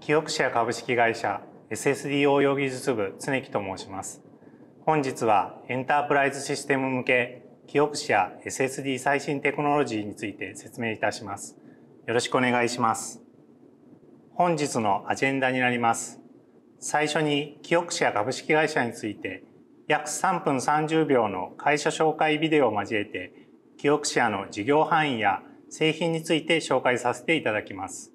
記憶者株式会社 SSD 応用技術部常木と申します本日はエンタープライズシステム向け記憶者 SSD 最新テクノロジーについて説明いたしますよろしくお願いします本日のアジェンダになります最初に記憶者株式会社について約3分30秒の会社紹介ビデオを交えて記憶者の事業範囲や製品について紹介させていただきます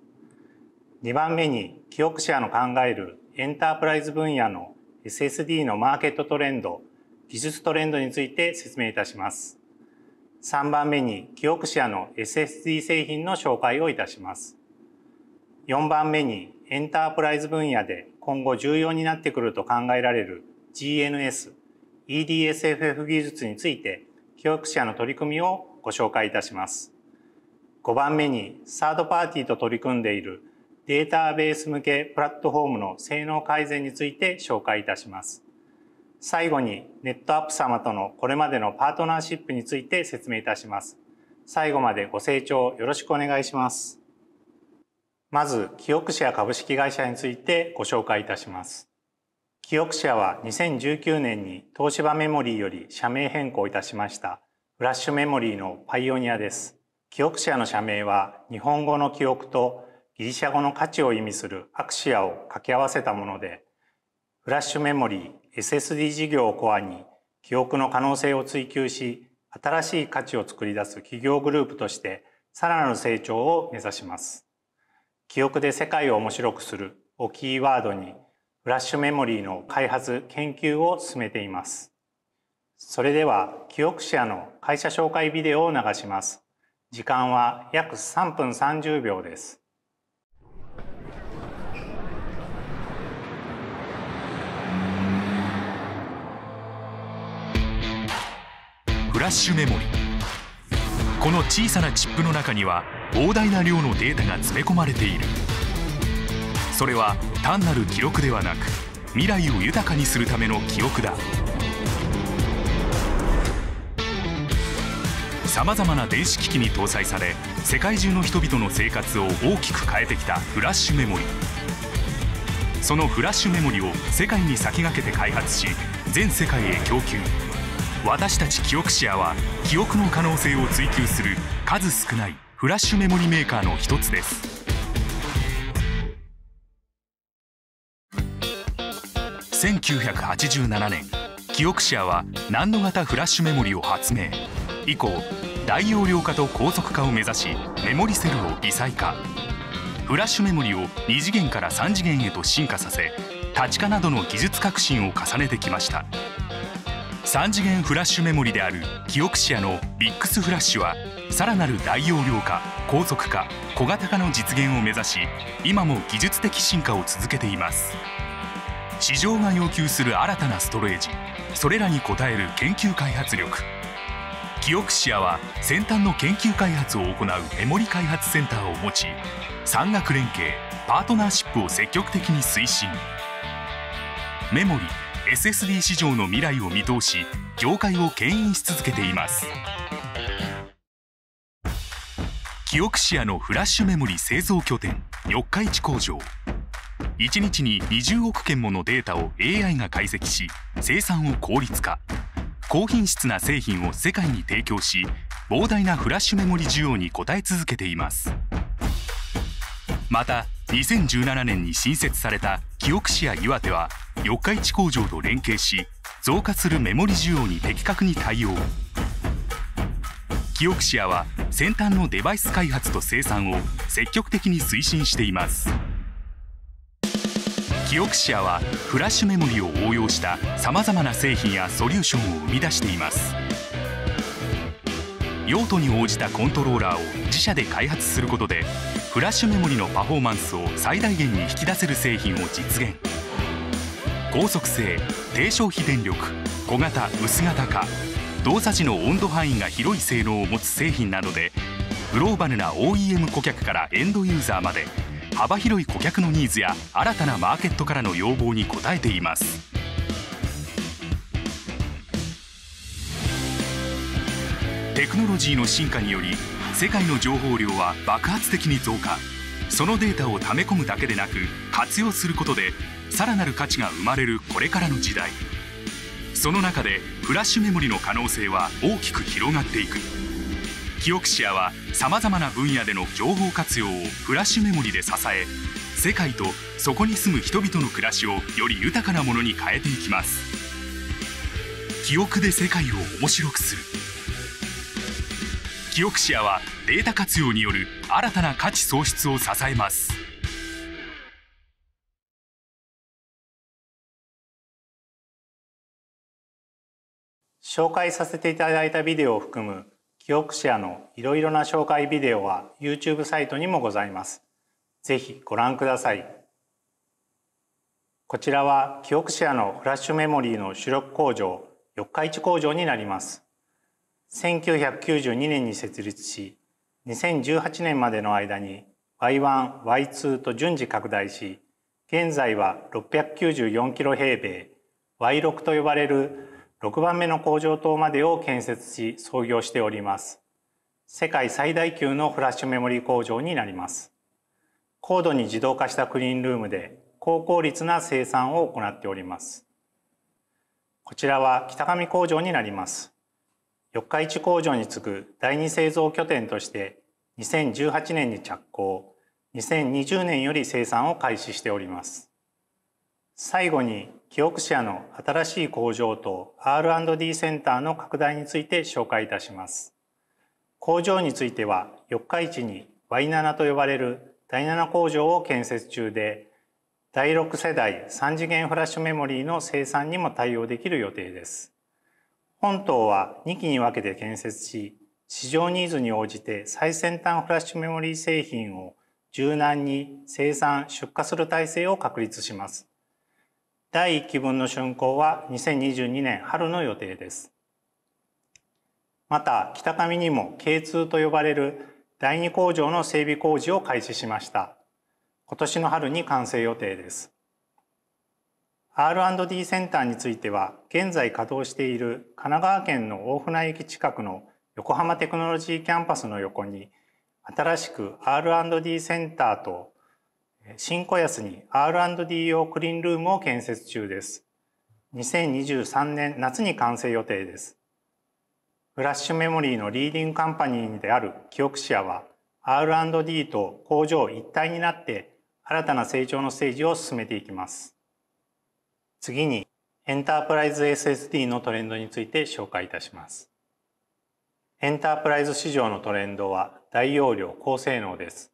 2番目に記憶者の考えるエンタープライズ分野の SSD のマーケットトレンド技術トレンドについて説明いたします3番目に記憶者の SSD 製品の紹介をいたします4番目にエンタープライズ分野で今後重要になってくると考えられる GNS、EDSFF 技術について記憶者の取り組みをご紹介いたします5番目にサードパーティーと取り組んでいるデータベース向けプラットフォームの性能改善について紹介いたします。最後にネットアップ様とのこれまでのパートナーシップについて説明いたします。最後までご清聴よろしくお願いします。まず、記憶者株式会社についてご紹介いたします。記憶者は2019年に東芝メモリーより社名変更いたしましたフラッシュメモリーのパイオニアです。記憶者の社名は日本語の記憶とギリシャ語の価値を意味するアクシアを掛け合わせたもので、フラッシュメモリー SSD 事業をコアに記憶の可能性を追求し、新しい価値を作り出す企業グループとしてさらなる成長を目指します。記憶で世界を面白くするをキーワードにフラッシュメモリーの開発・研究を進めています。それでは記憶者の会社紹介ビデオを流します。時間は約3分30秒です。ラッシュメモリこの小さなチップの中には膨大な量のデータが詰め込まれているそれは単なる記録ではなく未来を豊かにするための記憶ださまざまな電子機器に搭載され世界中の人々の生活を大きく変えてきたフラッシュメモリそのフラッシュメモリを世界に先駆けて開発し全世界へ供給私たち記憶シアは記憶の可能性を追求する数少ないフラッシュメモリメーカーの一つです1987年記憶シアは難度型フラッシュメモリを発明以降大容量化と高速化を目指しメモリセルを微細化フラッシュメモリを2次元から3次元へと進化させ立チ化などの技術革新を重ねてきました。3次元フラッシュメモリであるキオクシアのビッスフラッシュはさらなる大容量化高速化小型化の実現を目指し今も技術的進化を続けています市場が要求する新たなストレージそれらに応える研究開発力キオクシアは先端の研究開発を行うメモリ開発センターを持ち産学連携パートナーシップを積極的に推進メモリ SSD 市場の未来を見通し業界を牽引し続けていますキオクシアのフラッシュメモリ製造拠点四日市工場1日に20億件ものデータを AI が解析し生産を効率化高品質な製品を世界に提供し膨大なフラッシュメモリ需要に応え続けていますまた2017年に新設されたキオクシア岩手は四日市工場と連携し増加するメモリ需要に的確に対応キオクシアは先端のデバイス開発と生産を積極的に推進していますキオクシアはフラッシュメモリを応用したさまざまな製品やソリューションを生み出しています用途に応じたコントローラーを自社で開発することでフラッシュメモリのパフォーマンスを最大限に引き出せる製品を実現高速性低消費電力小型薄型化動作時の温度範囲が広い性能を持つ製品などでグローバルな OEM 顧客からエンドユーザーまで幅広い顧客のニーズや新たなマーケットからの要望に応えています。テクノロジーの進化により世界の情報量は爆発的に増加そのデータを溜め込むだけでなく活用することでさらなる価値が生まれるこれからの時代その中でフラッシュメモリの可能性は大きく広がっていくキオクシアはさまざまな分野での情報活用をフラッシュメモリで支え世界とそこに住む人々の暮らしをより豊かなものに変えていきます記憶で世界を面白くするキオクシアはデータ活用による新たな価値創出を支えます紹介させていただいたビデオを含む記憶シェアのいろいろな紹介ビデオは YouTube サイトにもございます。ぜひご覧ください。こちらは記憶シェアのフラッシュメモリーの主力工場、四日市工場になります。1992年に設立し、2018年までの間に Y1、Y2 と順次拡大し、現在は694キロ平米、Y6 と呼ばれる6番目の工場棟までを建設し創業しております。世界最大級のフラッシュメモリー工場になります。高度に自動化したクリーンルームで高効率な生産を行っております。こちらは北上工場になります。四日市工場に次ぐ第二製造拠点として2018年に着工、2020年より生産を開始しております。最後にキオクシアの新しい工場と R&D センターの拡大について紹介いたします。工場については、四日市に Y7 と呼ばれる第7工場を建設中で、第6世代3次元フラッシュメモリーの生産にも対応できる予定です。本島は2期に分けて建設し、市場ニーズに応じて最先端フラッシュメモリー製品を柔軟に生産・出荷する体制を確立します。第1期分の竣工は2022年春の予定です。また、北上にも K2 と呼ばれる第2工場の整備工事を開始しました。今年の春に完成予定です。R&D センターについては、現在稼働している神奈川県の大船駅近くの横浜テクノロジーキャンパスの横に、新しく R&D センターと新小安に R&D 用クリーンルームを建設中です。2023年夏に完成予定です。フラッシュメモリーのリーディングカンパニーであるキオクシアは R&D と工場一体になって新たな成長のステージを進めていきます。次にエンタープライズ SSD のトレンドについて紹介いたします。エンタープライズ市場のトレンドは大容量高性能です。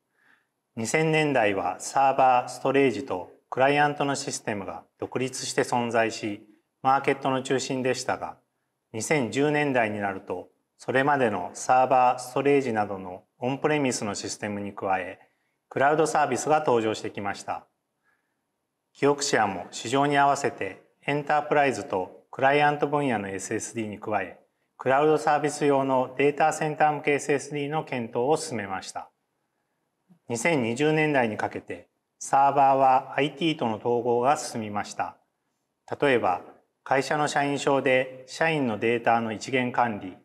2000年代はサーバーストレージとクライアントのシステムが独立して存在しマーケットの中心でしたが2010年代になるとそれまでのサーバーストレージなどのオンプレミスのシステムに加えクラウドサービスが登場してきましたキオクシアも市場に合わせてエンタープライズとクライアント分野の SSD に加えクラウドサービス用のデータセンター向け SSD の検討を進めました2020年代にかけてサーバーは IT との統合が進みました。例えば、会社の社員証で社員のデータの一元管理、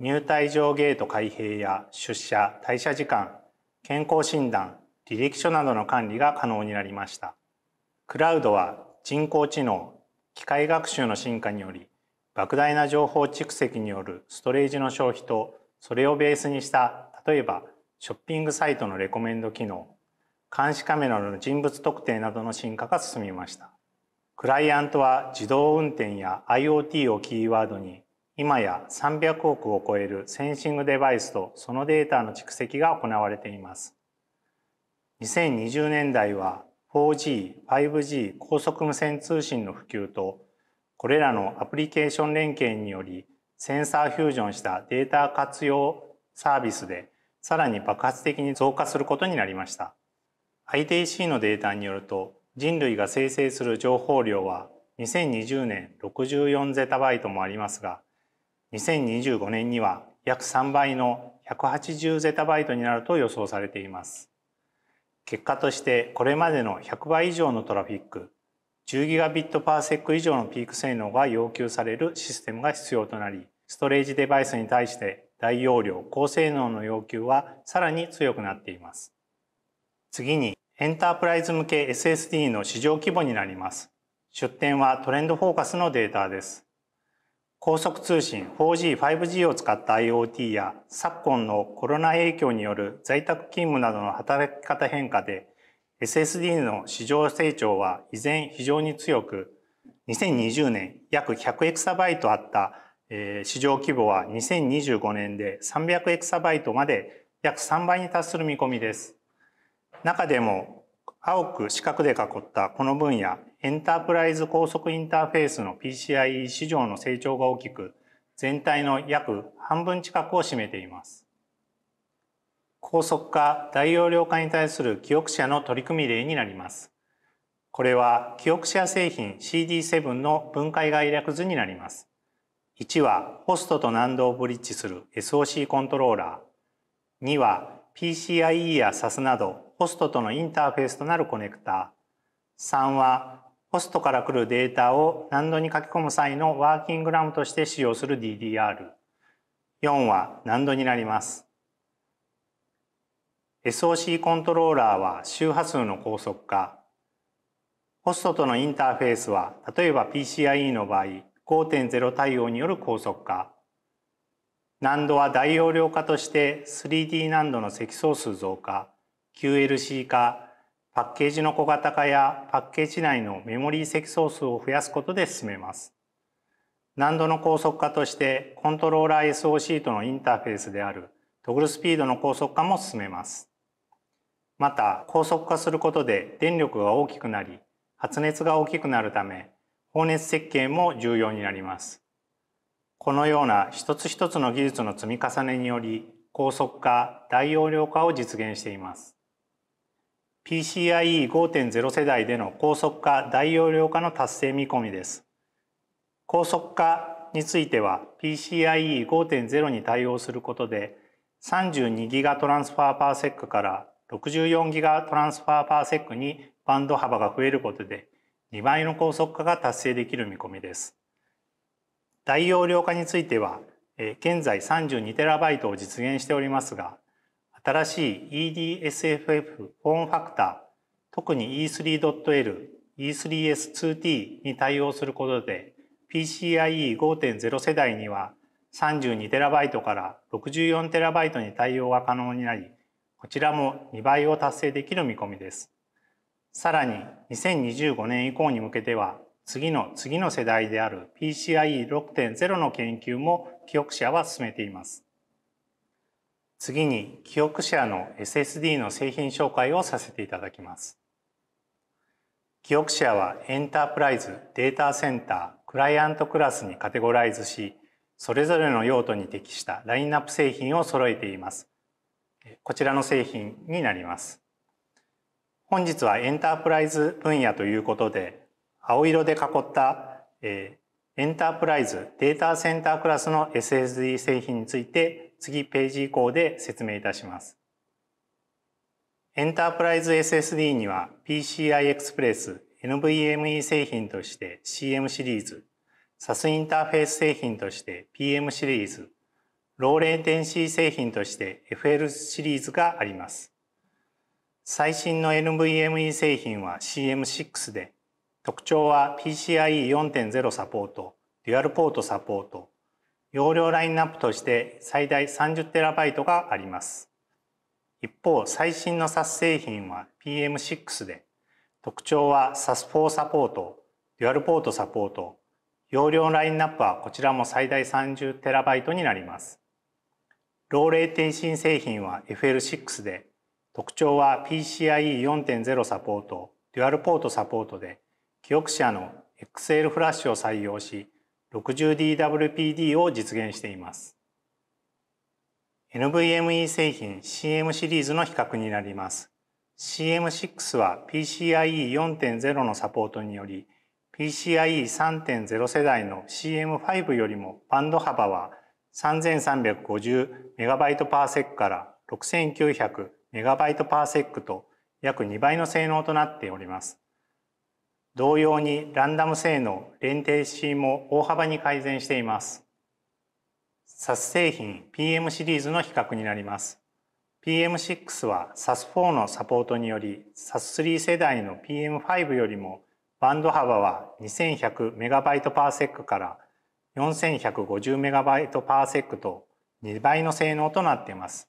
入退場ゲート開閉や出社、退社時間、健康診断、履歴書などの管理が可能になりました。クラウドは人工知能、機械学習の進化により、莫大な情報蓄積によるストレージの消費と、それをベースにした、例えばショッピングサイトのレコメンド機能、監視カメラの人物特定などの進化が進みました。クライアントは自動運転や IoT をキーワードに今や300億を超えるセンシングデバイスとそのデータの蓄積が行われています。2020年代は 4G、5G 高速無線通信の普及とこれらのアプリケーション連携によりセンサーフュージョンしたデータ活用サービスでさらに爆発的に増加することになりました IDC のデータによると人類が生成する情報量は2020年64ゼタバイトもありますが2025年には約3倍の180ゼタバイトになると予想されています結果としてこれまでの100倍以上のトラフィック10ギガビットパーセック以上のピーク性能が要求されるシステムが必要となりストレージデバイスに対して大容量、高性能の要求はさらに強くなっています。次に、エンタープライズ向け SSD の市場規模になります。出展はトレンドフォーカスのデータです。高速通信 4G、5G を使った IoT や昨今のコロナ影響による在宅勤務などの働き方変化で SSD の市場成長は依然非常に強く2020年約1 0 0イトあったえ市場規模は2025年で300エクサバイトまで約3倍に達する見込みです。中でも青く四角で囲ったこの分野、エンタープライズ高速インターフェースの PCIe 市場の成長が大きく、全体の約半分近くを占めています。高速化、大容量化に対する記憶者の取り組み例になります。これは記憶者製品 CD7 の分解概略図になります。1はホストと難度をブリッジする SOC コントローラー。2は PCIe や SAS などホストとのインターフェースとなるコネクター。3はホストから来るデータを難度に書き込む際のワーキングラムとして使用する DDR。4は難度になります。SOC コントローラーは周波数の高速化。ホストとのインターフェースは、例えば PCIe の場合、5.0対応による高速化難度は大容量化として 3D 難度の積層数増加 QLC 化パッケージの小型化やパッケージ内のメモリー積層数を増やすことで進めます難度の高速化としてコントローラー SOC とのインターフェースであるトグルスピードの高速化も進めますまた高速化することで電力が大きくなり発熱が大きくなるため放熱設計も重要になります。このような一つ一つの技術の積み重ねにより高速化、大容量化を実現しています。PCIe5.0 世代での高速化、大容量化の達成見込みです。高速化については PCIe5.0 に対応することで 32GB トランスファーパーセックから 64GB トランスファーパーセックにバンド幅が増えることで2倍の高速化が達成できる見込みです。大容量化については、現在 32TB を実現しておりますが、新しい EDSFF フォームファクター、特に E3.L、E3S2T に対応することで、PCIe5.0 世代には 32TB から 64TB に対応が可能になり、こちらも2倍を達成できる見込みです。さらに2025年以降に向けては次の次の世代である PCIe6.0 の研究も記憶者は進めています。次に記憶者の SSD の製品紹介をさせていただきます。記憶者はエンタープライズ、データセンター、クライアントクラスにカテゴライズし、それぞれの用途に適したラインナップ製品を揃えています。こちらの製品になります。本日はエンタープライズ分野ということで青色で囲った、えー、エンタープライズデータセンタークラスの SSD 製品について次ページ以降で説明いたします。エンタープライズ SSD には PCI Express NVMe 製品として CM シリーズ、SAS インターフェース製品として PM シリーズ、ローレンテンシー製品として FL シリーズがあります。最新の NVMe 製品は CM6 で特徴は PCIe4.0 サポート、デュアルポートサポート、容量ラインナップとして最大 30TB があります。一方、最新の SAS 製品は PM6 で特徴は SAS4 サポート、デュアルポートサポート、容量ラインナップはこちらも最大 30TB になります。ローレイテンシン製品は FL6 で特徴は PCIe4.0 サポート、デュアルポートサポートで、記憶者の XL フラッシュを採用し、60DWPD を実現しています。NVMe 製品 CM シリーズの比較になります。CM6 は PCIe4.0 のサポートにより、PCIe3.0 世代の CM5 よりもバンド幅は 3350MB パーセックから6900メガバイトパーセックと約2倍の性能となっております。同様にランダム性能、連定 C も大幅に改善しています。SAS 製品 PM シリーズの比較になります。PM6 は SAS4 のサポートにより SAS3 世代の PM5 よりもバンド幅は 2100MB/s から 4150MB/s と2倍の性能となっています。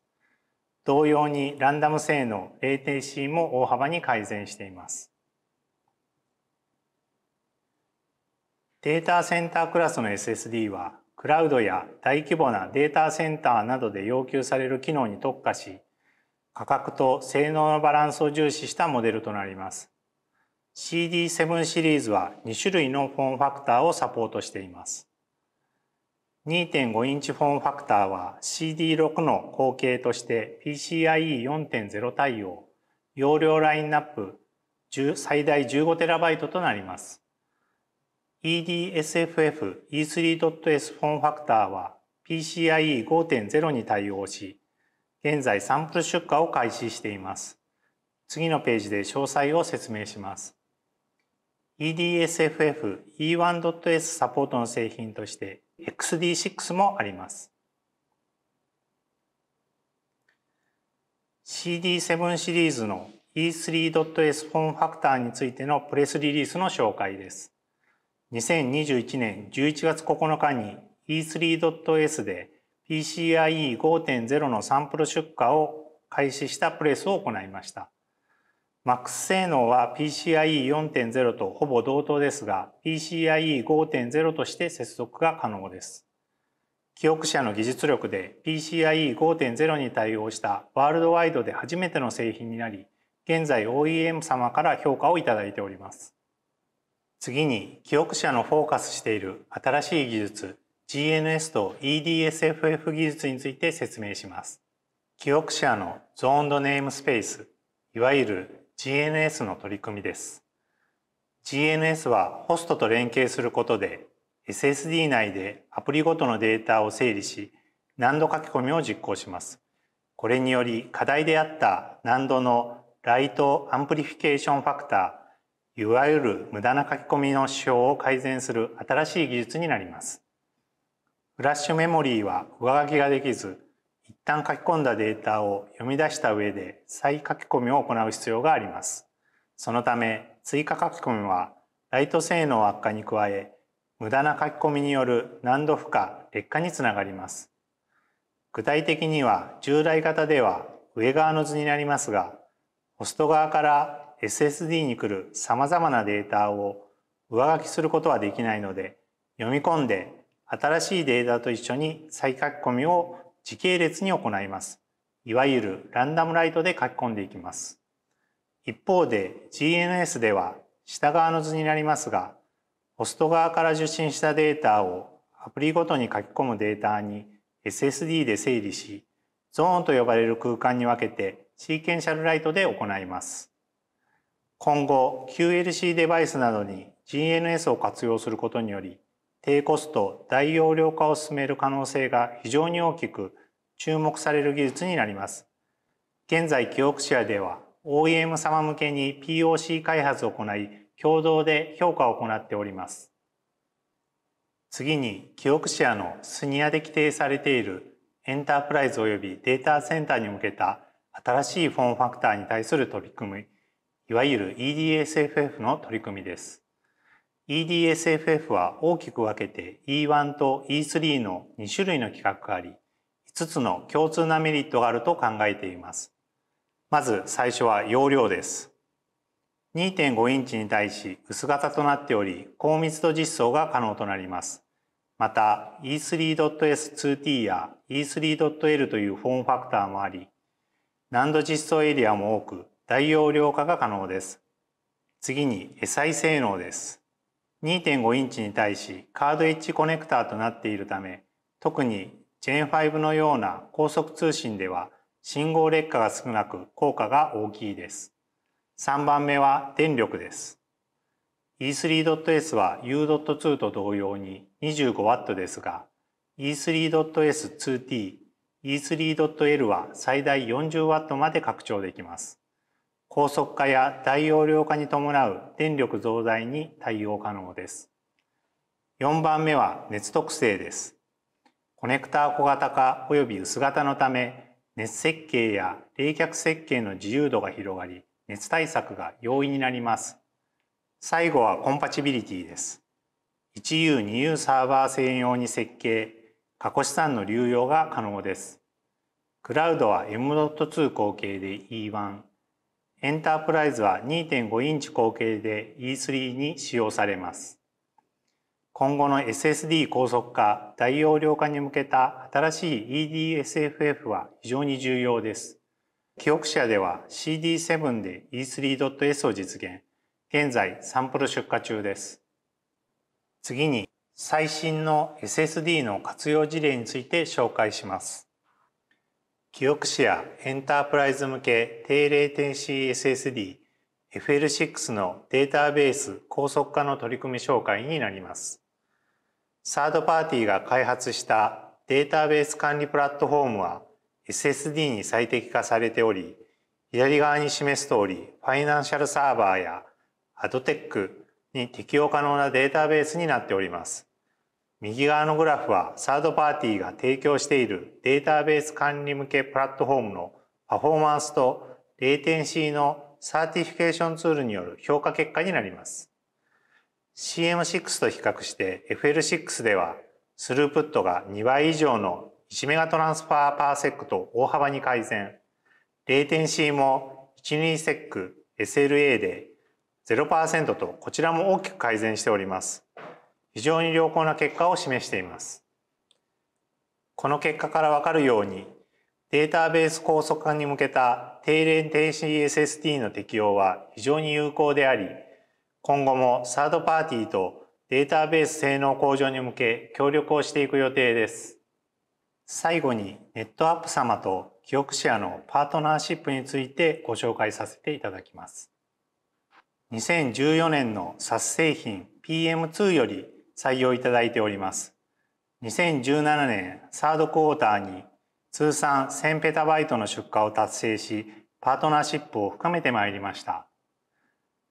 同様にランダム性の ATC も大幅に改善しています。データセンタークラスの SSD はクラウドや大規模なデータセンターなどで要求される機能に特化し価格と性能のバランスを重視したモデルとなります。CD7 シリーズは2種類のフォファクターをサポートしています。2.5インチフォームファクターは CD6 の後継として PCIe4.0 対応、容量ラインナップ最大 15TB となります。EDSFF E3.S フォームファクターは PCIe5.0 に対応し、現在サンプル出荷を開始しています。次のページで詳細を説明します。EDSFF E1.S サポートの製品として XD6 もあります。CD7 シリーズの E3.S フォームファクターについてのプレスリリースの紹介です。2021年11月9日に E3.S で PCIe5.0 のサンプル出荷を開始したプレスを行いました。MAX 性能は PCIe4.0 とほぼ同等ですが PCIe5.0 として接続が可能です。記憶者の技術力で PCIe5.0 に対応したワールドワイドで初めての製品になり現在 OEM 様から評価をいただいております。次に記憶者のフォーカスしている新しい技術 GNS と EDSFF 技術について説明します。記憶者のゾーンドネームスペースいわゆる GNS の取り組みです GNS はホストと連携することで SSD 内でアプリごとのデータを整理し難度書き込みを実行しますこれにより課題であった難度のライトアンプリフィケーションファクターいわゆる無駄な書き込みの指標を改善する新しい技術になりますフラッシュメモリーは上書きができず旦書き込んだデータを読み出した上で再書き込みを行う必要があります。そのため追加書き込みはライト性能悪化に加え無駄な書き込みによる難度負荷劣化につながります。具体的には従来型では上側の図になりますがホスト側から SSD に来る様々なデータを上書きすることはできないので読み込んで新しいデータと一緒に再書き込みを時系列に行います。いわゆるランダムライトで書き込んでいきます。一方で GNS では下側の図になりますが、ホスト側から受信したデータをアプリごとに書き込むデータに SSD で整理し、ゾーンと呼ばれる空間に分けてシーケンシャルライトで行います。今後、QLC デバイスなどに GNS を活用することにより、低コスト、大容量化を進める可能性が非常に大きく注目される技術になります。現在、キオクシアでは OEM 様向けに POC 開発を行い、共同で評価を行っております。次に、キオクシアのスニアで規定されているエンタープライズ及びデータセンターに向けた新しいフォームファクターに対する取り組み、いわゆる EDSFF の取り組みです。EDSFF は大きく分けて E1 と E3 の2種類の規格があり、5つの共通なメリットがあると考えています。まず最初は容量です。2.5インチに対し薄型となっており、高密度実装が可能となります。また E3.S2T や E3.L というフォームファクターもあり、難度実装エリアも多く、大容量化が可能です。次に SI 性能です。2.5インチに対しカードエッジコネクターとなっているため、特に Gen5 のような高速通信では信号劣化が少なく効果が大きいです。3番目は電力です。E3.S は U.2 と同様に 25W ですが E3.S2T、E3.L は最大 40W まで拡張できます。高速化や大容量化に伴う電力増大に対応可能です。4番目は熱特性です。コネクター小型化及び薄型のため熱設計や冷却設計の自由度が広がり熱対策が容易になります。最後はコンパチビリティです。1U、2U サーバー専用に設計、過去資産の流用が可能です。クラウドは M.2 後継で E1、エンタープライズは2.5インチ後継で E3 に使用されます。今後の SSD 高速化、大容量化に向けた新しい EDSFF は非常に重要です。記憶者では CD7 で E3.S を実現、現在サンプル出荷中です。次に最新の SSD の活用事例について紹介します。記憶者やエンタープライズ向け低冷点 c SSD FL6 のデータベース高速化の取り組み紹介になります。サードパーティーが開発したデータベース管理プラットフォームは SSD に最適化されており、左側に示す通り、ファイナンシャルサーバーやアドテックに適用可能なデータベースになっております。右側のグラフはサードパーティーが提供しているデータベース管理向けプラットフォームのパフォーマンスとレイテンシーのサーティフィケーションツールによる評価結果になります。CM6 と比較して FL6 ではスループットが2倍以上の1メガトランスファーパーセックと大幅に改善、レイテンシーも12セック SLA で0%とこちらも大きく改善しております。非常に良好な結果を示しています。この結果からわかるように、データベース高速化に向けた低ンシ CSSD の適用は非常に有効であり、今後もサードパーティーとデータベース性能向上に向け協力をしていく予定です。最後にネットアップ様と記憶シェアのパートナーシップについてご紹介させていただきます。2014年の SAS 製品 PM2 より採用いただいております。2017年サードクォーターに通算1 0 0 0ペタバイトの出荷を達成し、パートナーシップを深めてまいりました。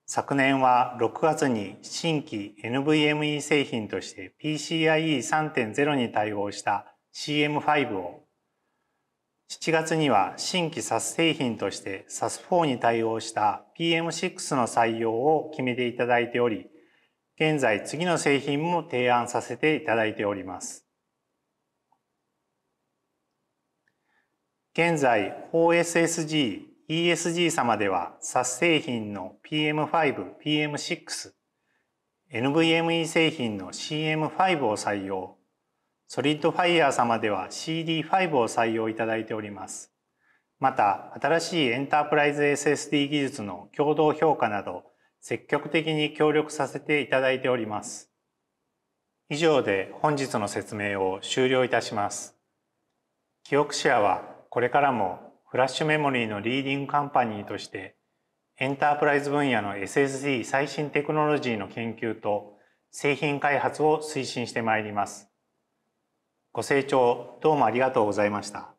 昨年は6月に新規 NVMe 製品として PCIe3.0 に対応した CM5 を7月には新規 SAS 製品として SAS4 に対応した PM6 の採用を決めていただいており、現在次の製品も提案させていただいております。現在 OSSG ESG 様では、SAS 製品の PM5、PM6、NVMe 製品の CM5 を採用、ソリッドファイヤー様では CD5 を採用いただいております。また、新しいエンタープライズ SSD 技術の共同評価など、積極的に協力させていただいております。以上で本日の説明を終了いたします。記憶シェアはこれからもフラッシュメモリーのリーディングカンパニーとしてエンタープライズ分野の SSD 最新テクノロジーの研究と製品開発を推進してまいります。ご清聴どうもありがとうございました。